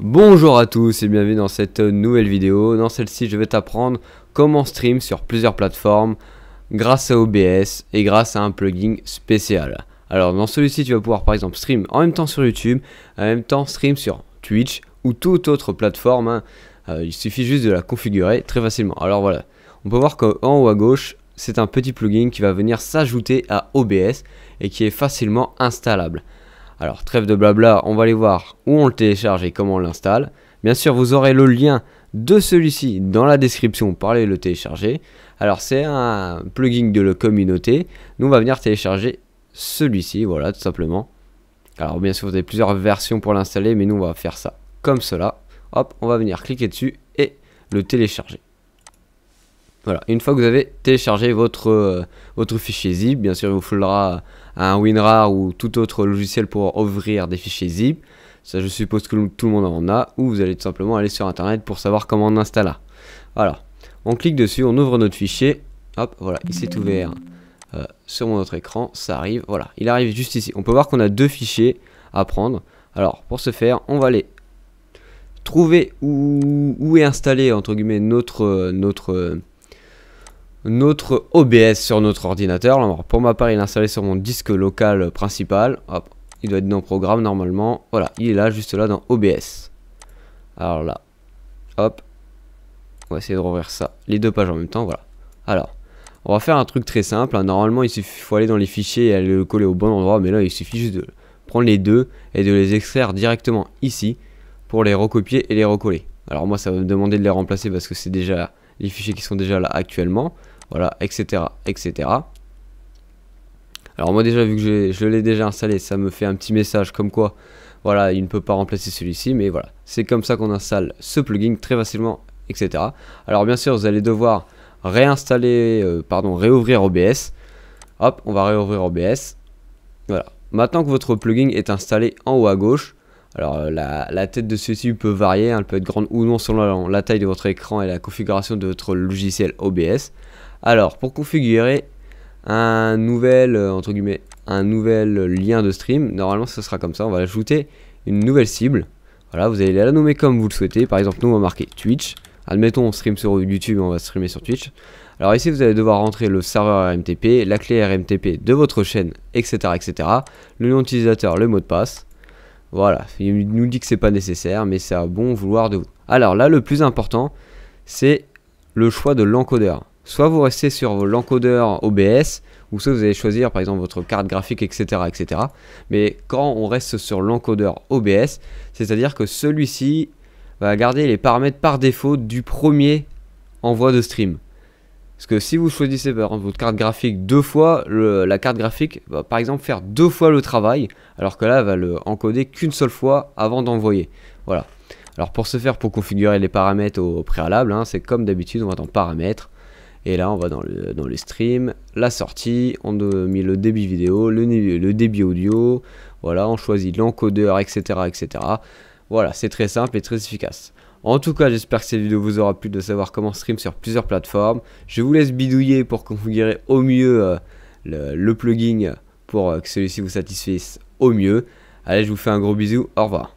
Bonjour à tous et bienvenue dans cette nouvelle vidéo. Dans celle-ci, je vais t'apprendre comment stream sur plusieurs plateformes grâce à OBS et grâce à un plugin spécial. Alors dans celui-ci, tu vas pouvoir par exemple stream en même temps sur YouTube, en même temps stream sur Twitch ou toute autre plateforme. Hein. Euh, il suffit juste de la configurer très facilement. Alors voilà, on peut voir qu'en haut à gauche, c'est un petit plugin qui va venir s'ajouter à OBS et qui est facilement installable. Alors trêve de blabla, on va aller voir où on le télécharge et comment on l'installe. Bien sûr, vous aurez le lien de celui-ci dans la description pour aller le télécharger. Alors c'est un plugin de la communauté. Nous on va venir télécharger celui-ci, voilà tout simplement. Alors bien sûr vous avez plusieurs versions pour l'installer, mais nous on va faire ça comme cela. Hop, on va venir cliquer dessus et le télécharger. Voilà, une fois que vous avez téléchargé euh, votre, fichier zip, bien sûr il vous faudra un WinRAR ou tout autre logiciel pour ouvrir des fichiers zip. Ça je suppose que tout le monde en a, ou vous allez tout simplement aller sur internet pour savoir comment on installa. Voilà, on clique dessus, on ouvre notre fichier, hop, voilà, il s'est ouvert euh, sur mon autre écran, ça arrive, voilà, il arrive juste ici. On peut voir qu'on a deux fichiers à prendre. Alors pour ce faire, on va aller trouver où, est installé entre guillemets notre, euh, notre notre OBS sur notre ordinateur. pour ma part, il est installé sur mon disque local principal. il doit être dans programme normalement. Voilà, il est là, juste là, dans OBS. Alors là, hop, on va essayer de rouvrir ça, les deux pages en même temps, voilà. Alors, on va faire un truc très simple. Hein. Normalement, il suffit, faut aller dans les fichiers et aller le coller au bon endroit, mais là, il suffit juste de prendre les deux et de les extraire directement ici pour les recopier et les recoller. Alors moi, ça va me demander de les remplacer parce que c'est déjà les fichiers qui sont déjà là actuellement voilà, etc., etc. Alors moi déjà, vu que je l'ai déjà installé, ça me fait un petit message comme quoi, voilà, il ne peut pas remplacer celui-ci, mais voilà, c'est comme ça qu'on installe ce plugin très facilement, etc. Alors bien sûr, vous allez devoir réinstaller, euh, pardon, réouvrir OBS. Hop, on va réouvrir OBS. Voilà. Maintenant que votre plugin est installé en haut à gauche, alors euh, la, tête de celui-ci peut varier, hein, elle peut être grande ou non selon la, taille de votre écran et la configuration de votre logiciel OBS. Alors, pour configurer un nouvel, euh, entre guillemets, un nouvel lien de stream, normalement ce sera comme ça, on va ajouter une nouvelle cible. Voilà, vous allez la nommer comme vous le souhaitez. Par exemple, nous, on va marquer Twitch. Admettons, on stream sur YouTube on va streamer sur Twitch. Alors ici, vous allez devoir rentrer le serveur RMTP, la clé RMTP de votre chaîne, etc. etc. le nom d'utilisateur, le mot de passe. Voilà, il nous dit que c'est pas nécessaire, mais c'est à bon vouloir de vous. Alors là, le plus important, c'est le choix de l'encodeur soit vous restez sur l'encodeur OBS, ou soit vous allez choisir par exemple votre carte graphique, etc. etc. Mais quand on reste sur l'encodeur OBS, c'est-à-dire que celui-ci va garder les paramètres par défaut du premier envoi de stream. Parce que si vous choisissez par exemple, votre carte graphique deux fois, la carte graphique va par exemple faire deux fois le travail, alors que là elle va le encoder qu'une seule fois avant d'envoyer. Voilà. Alors pour ce faire, pour configurer les paramètres au, préalable, hein, c'est comme d'habitude, on va dans paramètres, et là, on va dans le, dans stream, la sortie, on a mis le débit vidéo, le, débit audio, voilà, on choisit l'encodeur, etc., etc. Voilà, c'est très simple et très efficace. En tout cas, j'espère que cette vidéo vous aura plu de savoir comment stream sur plusieurs plateformes. Je vous laisse bidouiller pour configurer au mieux euh, le, plugin pour euh, que celui-ci vous satisfasse au mieux. Allez, je vous fais un gros bisou, au revoir.